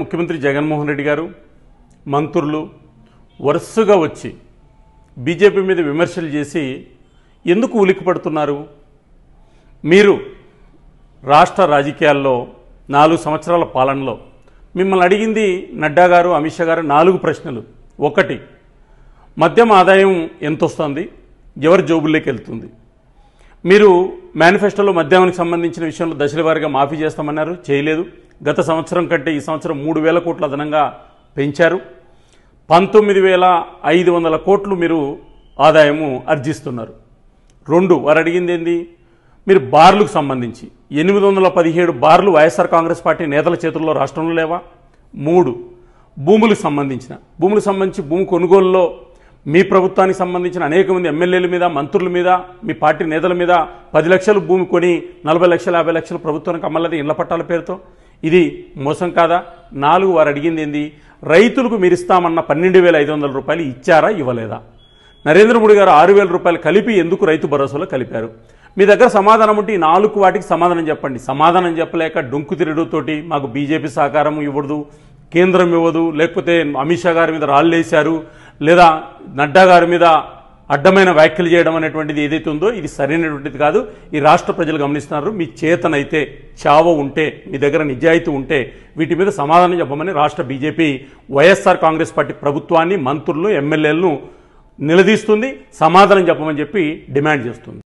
ముఖ్యమంత్రి జగన్మోహన్ రెడ్డి గారు మంత్రులు వరుసగా వచ్చి బీజేపీ మీద విమర్శలు చేసి ఎందుకు ఉలిక్కి పడుతున్నారు మీరు రాష్ట్ర రాజకీయాల్లో నాలుగు సంవత్సరాల పాలనలో మిమ్మల్ని అడిగింది నడ్డా గారు అమిత్ షా గారు నాలుగు ప్రశ్నలు ఒకటి మద్యం ఆదాయం ఎంత వస్తుంది ఎవరి జోబుల్లోకి వెళ్తుంది మీరు మేనిఫెస్టోలో మద్యానికి సంబంధించిన విషయంలో దశల వారిగా మాఫీ చేస్తామన్నారు చేయలేదు గత సంవత్సరం కంటే ఈ సంవత్సరం మూడు వేల కోట్లు అదనంగా పెంచారు పంతొమ్మిది వేల ఐదు వందల కోట్లు మీరు ఆదాయము ఆర్జిస్తున్నారు రెండు వారు అడిగింది ఏంది మీరు బార్లకు సంబంధించి ఎనిమిది వందల పదిహేడు బార్లు వైఎస్ఆర్ కాంగ్రెస్ పార్టీ నేతల చేతుల్లో రాష్ట్రంలో లేవా మూడు భూములకు సంబంధించిన భూములకు సంబంధించి భూమి కొనుగోలులో మీ ప్రభుత్వానికి సంబంధించిన అనేక మంది ఎమ్మెల్యేల మీద మంత్రుల మీద మీ పార్టీ నేతల మీద పది లక్షలు భూమి కొని నలభై లక్షల యాభై లక్షలు ప్రభుత్వానికి అమ్మలేదు ఇళ్ల పట్టాల పేరుతో ఇది మోసం కాదా నాలుగు వారు అడిగింది ఏంది రైతులకు మీరు ఇస్తామన్న పన్నెండు వేల ఐదు వందల రూపాయలు ఇచ్చారా ఇవ్వలేదా నరేంద్ర మోడీ గారు ఆరు వేల రూపాయలు కలిపి ఎందుకు రైతు భరోసాలో కలిపారు మీ దగ్గర సమాధానం ఉంటే ఈ నాలుగు వాటికి సమాధానం చెప్పండి సమాధానం చెప్పలేక డొంకు తిరుగుతోటి మాకు బీజేపీ సహకారం ఇవ్వదు కేంద్రం ఇవ్వదు లేకపోతే అమిత్ షా గారి మీద రాళ్ళేశారు లేదా నడ్డా గారి మీద అడ్డమైన వ్యాఖ్యలు చేయడం అనేటువంటిది ఏదైతే ఉందో ఇది సరైనటువంటిది కాదు ఈ రాష్ట్ర ప్రజలు గమనిస్తున్నారు మీ చేతనైతే చావ ఉంటే మీ దగ్గర నిజాయితీ ఉంటే వీటి మీద సమాధానం చెప్పమని రాష్ట్ర బీజేపీ వైఎస్ఆర్ కాంగ్రెస్ పార్టీ ప్రభుత్వాన్ని మంత్రులను ఎమ్మెల్యేలను నిలదీస్తుంది సమాధానం చెప్పమని చెప్పి డిమాండ్ చేస్తుంది